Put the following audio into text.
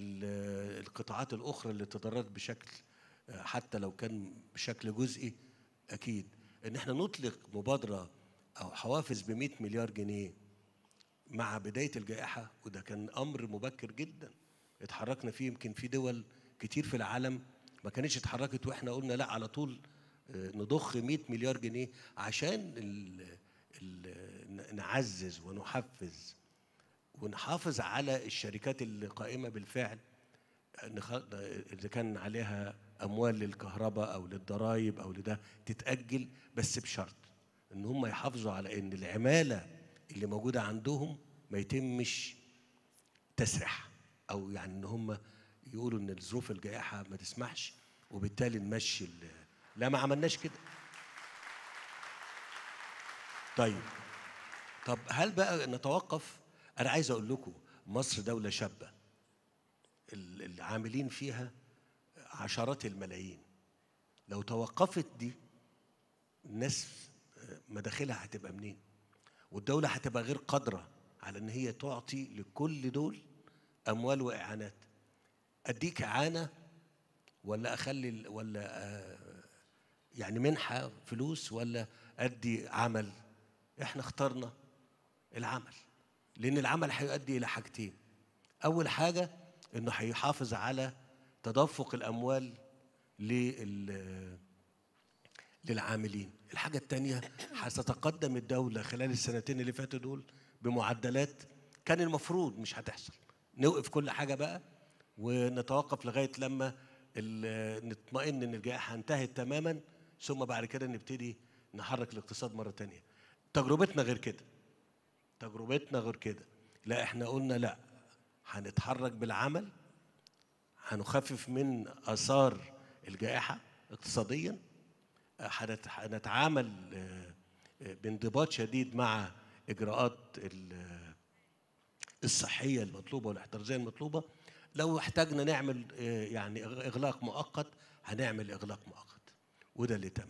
القطاعات الاخرى اللي تضررت بشكل حتى لو كان بشكل جزئي اكيد ان احنا نطلق مبادره او حوافز ب 100 مليار جنيه مع بدايه الجائحه وده كان امر مبكر جدا اتحركنا فيه يمكن في دول كتير في العالم ما كانتش اتحركت واحنا قلنا لا على طول آه، نضخ 100 مليار جنيه عشان الـ الـ نعزز ونحفز ونحافظ على الشركات اللي قائمه بالفعل اذا كان عليها اموال للكهرباء او للضرايب او لده تتاجل بس بشرط ان هم يحافظوا على ان العماله اللي موجوده عندهم ما يتمش تسرح او يعني ان هم يقولوا ان الظروف الجائحه ما تسمحش وبالتالي نمشي لا ما عملناش كده طيب طب هل بقى نتوقف أنا عايز أقول لكم مصر دولة شابة العاملين فيها عشرات الملايين لو توقفت دي الناس مداخلها هتبقى منين والدولة هتبقى غير قادرة على إن هي تعطي لكل دول أموال وإعانات أديك إعانة ولا أخلي ولا آه، يعني منحة فلوس ولا أدي عمل إحنا اخترنا العمل لأن العمل هيؤدي إلى حاجتين أول حاجة إنه هيحافظ على تدفق الأموال لل للعاملين الحاجة الثانية هتتقدم الدولة خلال السنتين اللي فاتوا دول بمعدلات كان المفروض مش هتحصل نوقف كل حاجة بقى ونتوقف لغاية لما نطمئن إن الجائحة انتهت تماما ثم بعد كده نبتدي نحرك الاقتصاد مرة تانية تجربتنا غير كده تجربتنا غير كده لا احنا قلنا لا هنتحرك بالعمل هنخفف من اثار الجائحه اقتصاديا هنتعامل آه، آه، بانضباط شديد مع اجراءات الصحيه المطلوبه والاحترازيه المطلوبه لو احتاجنا نعمل آه، يعني اغلاق مؤقت هنعمل اغلاق مؤقت وده اللي تم